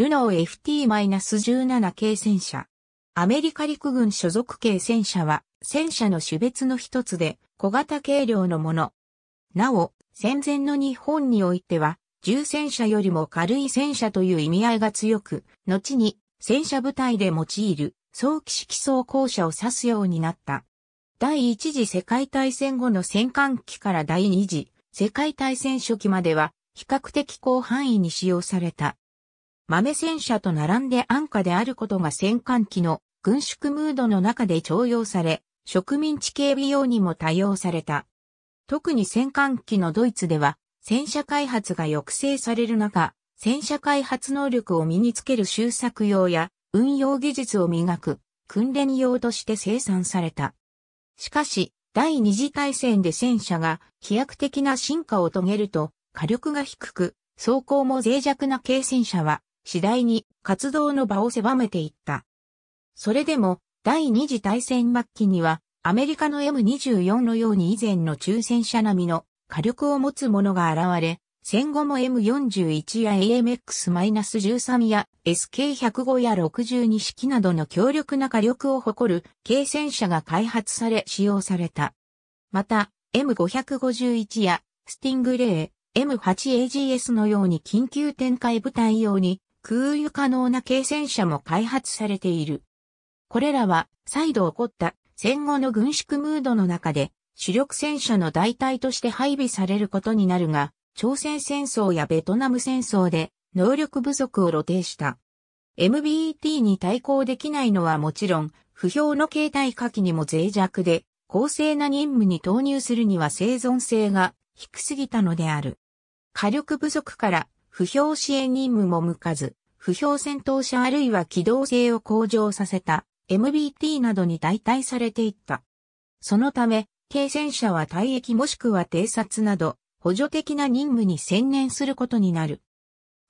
ルノー FT-17 系戦車。アメリカ陸軍所属系戦車は、戦車の種別の一つで、小型軽量のもの。なお、戦前の日本においては、重戦車よりも軽い戦車という意味合いが強く、後に戦車部隊で用いる早期式装甲車を指すようになった。第一次世界大戦後の戦艦機から第二次世界大戦初期までは比較的広範囲に使用された。豆戦車と並んで安価であることが戦艦機の軍縮ムードの中で徴用され、植民地警備用にも多用された。特に戦艦機のドイツでは、戦車開発が抑制される中、戦車開発能力を身につける修作用や運用技術を磨く訓練用として生産された。しかし、第二次大戦で戦車が飛躍的な進化を遂げると火力が低く、装甲も脆弱な軽戦車は次第に活動の場を狭めていった。それでも、第二次大戦末期には、アメリカの M24 のように以前の中戦車並みの火力を持つものが現れ、戦後も M41 や AMX-13 や SK105 や62式などの強力な火力を誇る軽戦車が開発され使用された。また、M551 やスティングレー、M8AGS のように緊急展開部隊用に空輸可能な軽戦車も開発されている。これらは再度起こった戦後の軍縮ムードの中で主力戦車の代替として配備されることになるが、朝鮮戦争やベトナム戦争で能力不足を露呈した。MBT に対抗できないのはもちろん、不評の形態下記にも脆弱で、公正な任務に投入するには生存性が低すぎたのである。火力不足から不評支援任務も向かず、不評戦闘車あるいは機動性を向上させた MBT などに代替されていった。そのため、軽戦車は退役もしくは偵察など、補助的な任務に専念することになる。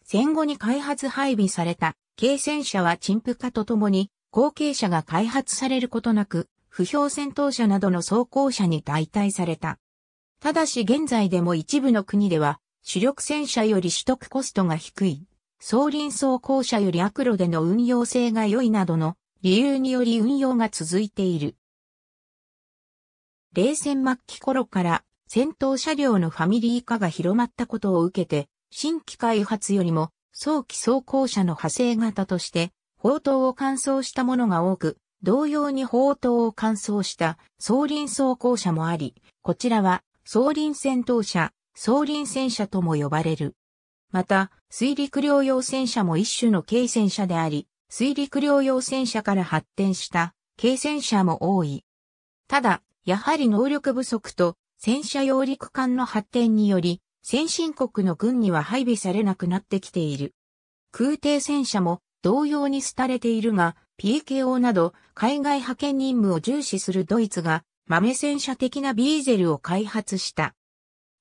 戦後に開発配備された軽戦車は陳腐化とともに、後継車が開発されることなく、不評戦闘車などの装甲車に代替された。ただし現在でも一部の国では、主力戦車より取得コストが低い、総輪装甲車より悪路での運用性が良いなどの理由により運用が続いている。冷戦末期頃から戦闘車両のファミリー化が広まったことを受けて、新規開発よりも早期装甲車の派生型として、砲塔を乾燥したものが多く、同様に砲塔を乾燥した総輪装甲車もあり、こちらは総輪戦闘車、総輪戦車とも呼ばれる。また、水陸両用戦車も一種の軽戦車であり、水陸両用戦車から発展した軽戦車も多い。ただ、やはり能力不足と戦車揚陸艦の発展により、先進国の軍には配備されなくなってきている。空挺戦車も同様に廃れているが、PKO など海外派遣任務を重視するドイツが豆戦車的なビーゼルを開発した。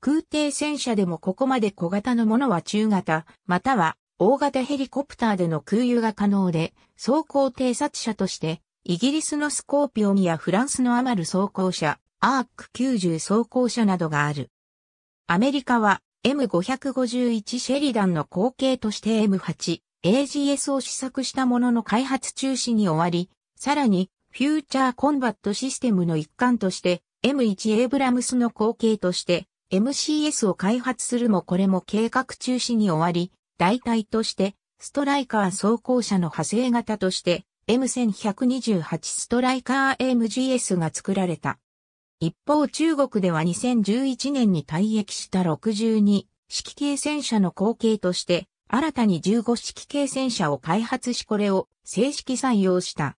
空挺戦車でもここまで小型のものは中型、または大型ヘリコプターでの空輸が可能で、走行偵察車として、イギリスのスコーピオンやフランスのアマル装甲車、アーク90装甲車などがある。アメリカは M551 シェリダンの後継として M8、AGS を試作したものの開発中止に終わり、さらにフューチャーコンバットシステムの一環として M1 エイブラムスの後継として MCS を開発するもこれも計画中止に終わり、代替として、ストライカー走行車の派生型として、M1128 ストライカー m g s が作られた。一方中国では2011年に退役した62式系戦車の後継として、新たに15式系戦車を開発しこれを正式採用した。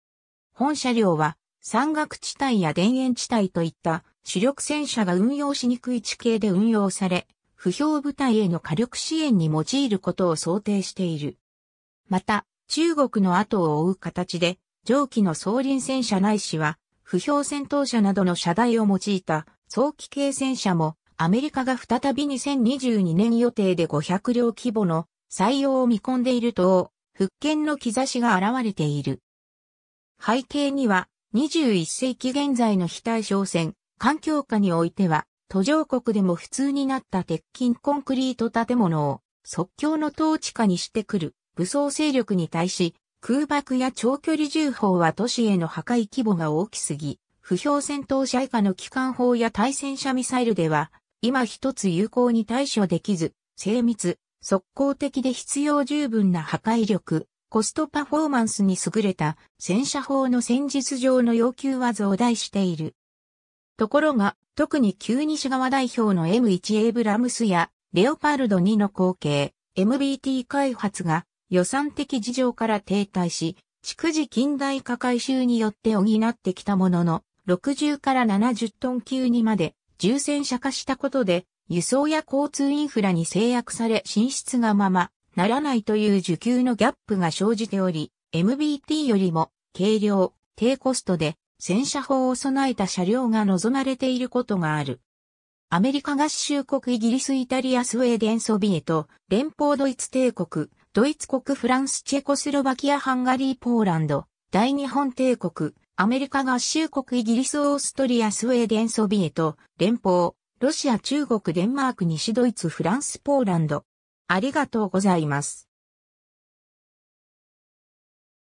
本車両は山岳地帯や田園地帯といった主力戦車が運用しにくい地形で運用され、不評部隊への火力支援に用いることを想定している。また、中国の後を追う形で、上記の装輪戦車ないしは、不評戦闘車などの車台を用いた早期系戦車も、アメリカが再び2022年予定で500両規模の採用を見込んでいると、復権の兆しが現れている。背景には、21世紀現在の非対称戦、環境下においては、途上国でも普通になった鉄筋コンクリート建物を即興の統治下にしてくる武装勢力に対し、空爆や長距離銃砲は都市への破壊規模が大きすぎ、不評戦闘車以下の機関砲や対戦車ミサイルでは、今一つ有効に対処できず、精密、速攻的で必要十分な破壊力、コストパフォーマンスに優れた戦車砲の戦術上の要求は増大している。ところが、特に旧西側代表の M1 エイブラムスや、レオパルド2の後継、MBT 開発が予算的事情から停滞し、逐次近代化改修によって補ってきたものの、60から70トン級にまで重戦車化したことで、輸送や交通インフラに制約され進出がままならないという需給のギャップが生じており、MBT よりも軽量、低コストで戦車砲を備えた車両が望まれていることがある。アメリカ合衆国イギリスイタリアスウェーデンソビエト、連邦ドイツ帝国、ドイツ国フランスチェコスロバキアハンガリーポーランド、大日本帝国、アメリカ合衆国イギリスオーストリアスウェーデンソビエト、連邦、ロシア中国デンマーク西ドイツフランスポーランド。ありがとうございます。